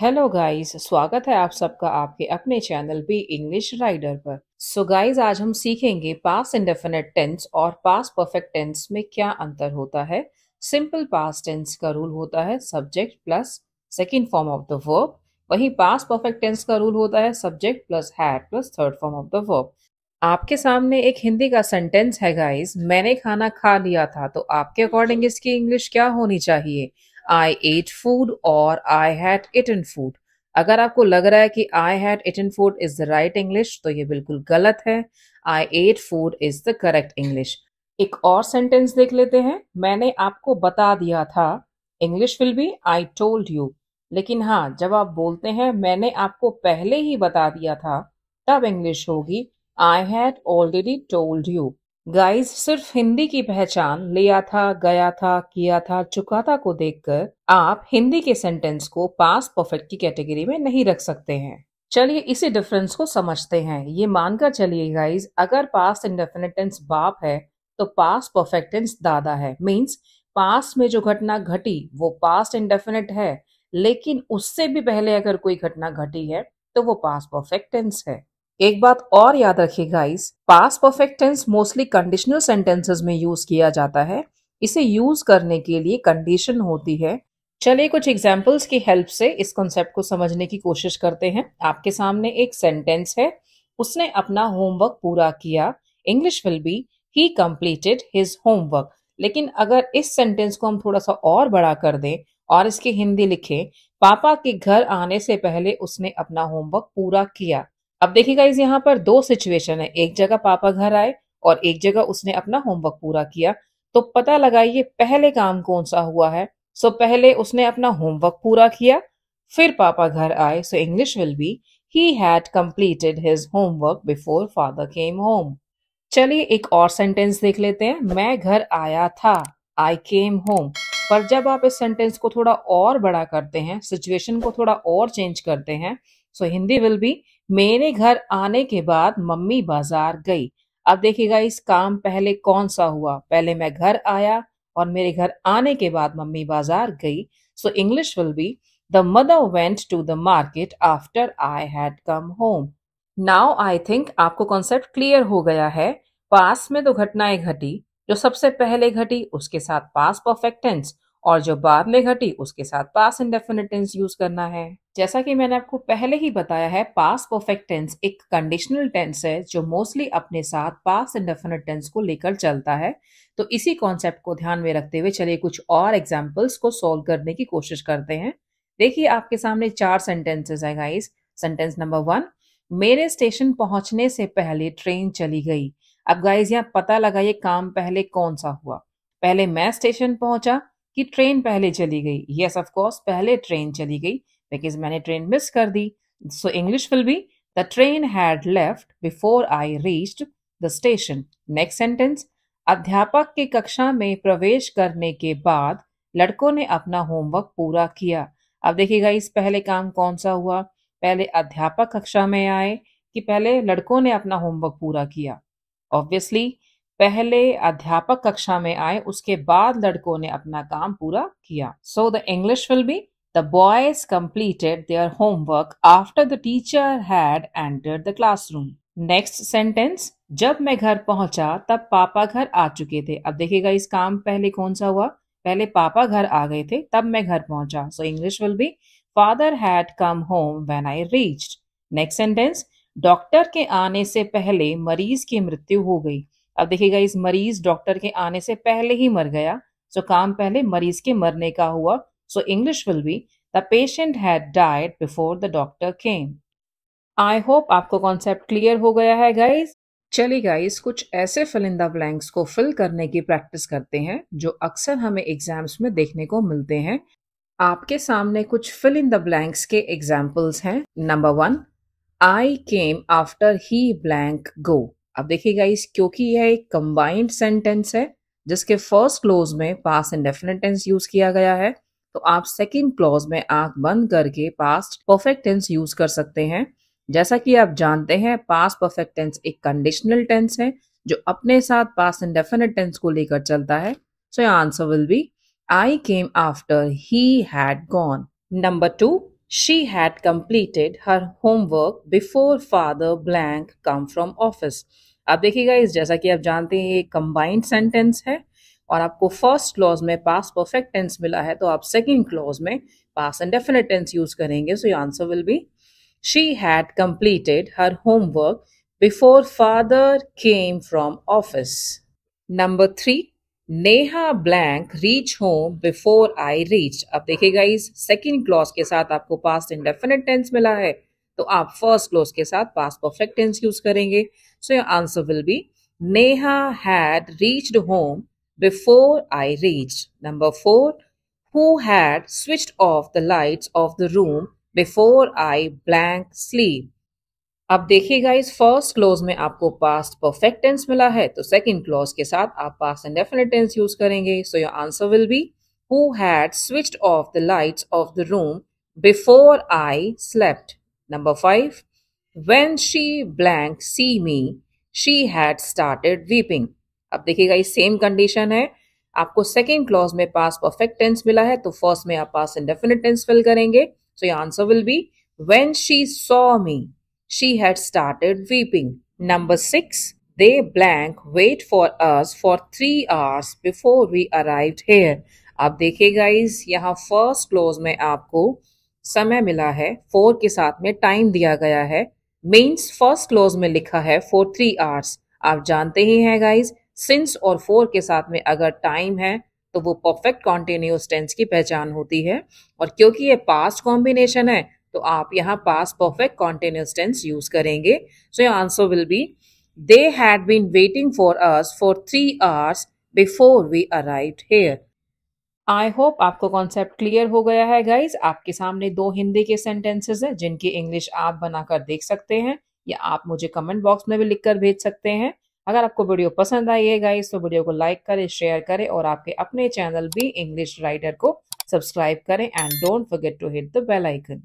Hello guys स्वागत है आप सबका आपके अपने चैनल बी इंग्लिश राइडर पर सो so गाइस आज हम सीखेंगे पास इंडेफिनेट टेंस और पास परफेक्ट टेंस में क्या अंतर होता है सिंपल पास टेंस का रूल होता है subject plus second form of the verb वहीं पास परफेक्ट टेंस का रूल होता है subject plus had plus third form of the verb आपके सामने एक हिंदी का सेंटेंस है गाइज मैंने खाना खा लिया था तो आपके अकॉर्डिंग इसकी इंग्लिश क्या होनी चाहिए आई एट फूड और आई हैड इन फूड अगर आपको लग रहा है कि I had in food is the right English तो ये बिल्कुल गलत है I ate food is the correct English एक और सेंटेंस देख लेते हैं मैंने आपको बता दिया था English will be I told you लेकिन हाँ जब आप बोलते हैं मैंने आपको पहले ही बता दिया था तब इंग्लिश होगी I had already told you guys सिर्फ हिंदी की पहचान लिया था गया था किया था चुका था को देखकर आप हिंदी के सेंटेंस को पास परफेक्ट की कैटेगरी में नहीं रख सकते हैं चलिए इसी डिफरेंस को समझते हैं ये मानकर चलिए गाइस अगर पास्ट इंडेफिनेट टेंस बाप है तो पास परफेक्ट टेंस दादा है मीन्स पास्ट में जो घटना घटी वो पास्ट इंडेफिनेट है लेकिन उससे भी पहले अगर कोई घटना घटी है तो वो पास परफेक्ट टेंस है एक बात और याद रखिए guys past perfect tense mostly conditional sentences में यूज किया जाता है इसे यूज करने के लिए कंडीशन होती है चलिए कुछ एग्जाम्पल्स की हेल्प से इस कॉन्सेप्ट को समझने की कोशिश करते हैं आपके सामने एक सेंटेंस है उसने अपना होमवर्क पूरा किया English will be he completed his homework लेकिन अगर इस सेंटेंस को हम थोड़ा सा और बड़ा कर दें और इसकी हिंदी लिखें पापा के घर आने से पहले उसने अपना होमवर्क पूरा किया अब देखिएगा इस यहाँ पर दो सिचुएशन है एक जगह पापा घर आए और एक जगह उसने अपना होमवर्क पूरा किया तो पता लगाइए पहले काम कौन सा हुआ है सो पहले उसने अपना होमवर्क पूरा किया फिर पापा घर आए so English will be he had completed his homework before father came home चलिए एक और सेंटेंस देख लेते हैं मैं घर आया था आई केम होम पर जब आप इस सेंटेंस को थोड़ा और बड़ा करते हैं सिचुएशन को थोड़ा और चेंज करते हैं सो हिंदी विल बी मेरे घर आने के बाद मम्मी बाजार गई अब देखिएगा इस काम पहले कौन सा हुआ पहले मैं घर आया और मेरे घर आने के बाद मम्मी बाजार गई so English will be the mother went to the market after I had come home now I think आपको कॉन्सेप्ट क्लियर हो गया है पास में तो घटनाएं घटी जो सबसे पहले घटी उसके साथ पास परफेक्टेंस और जो बाद में घटी उसके साथ पास इंडेफिनिट टेंस यूज करना है जैसा कि मैंने आपको पहले ही बताया है पास परफेक्ट टेंस एक कंडीशनल टेंस है जो मोस्टली अपने साथ पास इंडेफिनिट टेंस को लेकर चलता है तो इसी कॉन्सेप्ट को ध्यान में रखते हुए चलिए कुछ और एग्जाम्पल्स को सोल्व करने की कोशिश करते हैं देखिए आपके सामने चार सेंटेंसेस है गाइस सेंटेंस नंबर वन मेरे स्टेशन पहुंचने से पहले ट्रेन चली गई अब गाइज यहाँ पता लगाइए काम पहले कौन सा हुआ पहले मैं स्टेशन पहुंचा कि ट्रेन पहले चली गई यस ऑफ कोर्स पहले ट्रेन चली गई बिकॉज मैंने ट्रेन मिस कर दी so English will be the train had left before I reached the station next sentence अध्यापक के कक्षा में प्रवेश करने के बाद लड़कों ने अपना होमवर्क पूरा किया अब देखिएगा इस पहले काम कौन सा हुआ पहले अध्यापक कक्षा में आए कि पहले लड़कों ने अपना होमवर्क पूरा किया ऑब्वियसली पहले अध्यापक कक्षा में आए उसके बाद लड़कों ने अपना काम पूरा किया so the English will be The boys completed their homework after the teacher had entered the classroom. Next sentence जब मैं घर पहुंचा तब पापा घर आ चुके थे अब देखिएगा इस काम पहले कौन सा हुआ पहले पापा घर आ गए थे तब मैं घर पहुंचा so English will be father had come home when I reached next sentence doctor के आने से पहले मरीज की मृत्यु हो गई अब देखिएगा इस मरीज डॉक्टर के आने से पहले ही मर गया सो so, काम पहले मरीज के मरने का हुआ so English will be the patient had died before the doctor came I hope आपको कॉन्सेप्ट क्लियर हो गया है गाइज चलिए गाइज कुछ ऐसे फिल इन द ब्लैंक्स को फिल करने की प्रैक्टिस करते हैं जो अक्सर हमें एग्जाम्स में देखने को मिलते हैं आपके सामने कुछ फिल इन द ब्लैंक्स के एग्जाम्पल्स हैं number one I came after he blank go अब देखिए गाइस क्योंकि यह एक कंबाइंड सेंटेंस है जिसके फर्स्ट क्लोज में पास इंडेफिनेट टेंस यूज किया गया है तो आप सेकेंड क्लॉज में आंख बंद करके पास्ट परफेक्ट टेंस यूज कर सकते हैं जैसा कि आप जानते हैं पास्ट परफेक्ट टेंस एक कंडीशनल टेंस है जो अपने साथ पास्ट इंडेफिनेट टेंस को लेकर चलता है so answer will be I came after he had gone number two She had completed her homework before father blank come from office. आप देखिएगा इस जैसा कि आप जानते हैं ये कंबाइंड सेंटेंस है और आपको फर्स्ट क्लॉज में पास परफेक्ट टेंस मिला है तो आप सेकेंड क्लॉज में past indefinite tense use करेंगे so answer will be she had completed her homework before father came from office number three Neha blank reach home before I reach अब देखिए guys second clause के साथ आपको past indefinite tense मिला है तो आप फर्स्ट क्लॉज के साथ पास्ट परफेक्ट टेंस यूज करेंगे so your answer will be Neha had reached home before I reach number four who had switch off the lights of the room before I blank sleep अब देखिए guys first close में आपको past perfect tense मिला है तो second close के साथ आप पास्ट डेफिनेट टेंस यूज करेंगे so your answer will be who had switched off the lights of the room before I slept number five when she blank see me she had started weeping अब देखिएगा इस same condition है आपको second clause में पास perfect tense मिला है तो first में आप पास इंडेफिनिट टेंस फिल करेंगे so your answer will be when she saw me she had started weeping. Number six, they blank wait for us for three hours before we arrived here. आप देखिए guys यहाँ first close में आपको समय मिला है four के साथ में टाइम दिया गया है मीन्स फर्स्ट क्लोज में लिखा है फोर थ्री आवर्स आप जानते ही हैं गाइज सिंस और फोर के साथ में अगर टाइम है तो वो परफेक्ट कॉन्टिन्यूस टेंस की पहचान होती है और क्योंकि ये पास्ट कॉम्बिनेशन है तो आप यहाँ past perfect continuous tense use करेंगे so your answer will be they had been waiting for us for three hours before we arrive here I hope आपको कॉन्सेप्ट क्लियर हो गया है गाइज आपके सामने दो हिंदी के सेंटेंसेस हैं जिनकी इंग्लिश आप बनाकर देख सकते हैं या आप मुझे कमेंट बॉक्स में भी लिखकर भेज सकते हैं अगर आपको वीडियो पसंद आई है गाइज तो वीडियो को लाइक करें शेयर करें और आपके अपने चैनल भी इंग्लिश राइटर को सब्सक्राइब करें and don't forget to hit the bell icon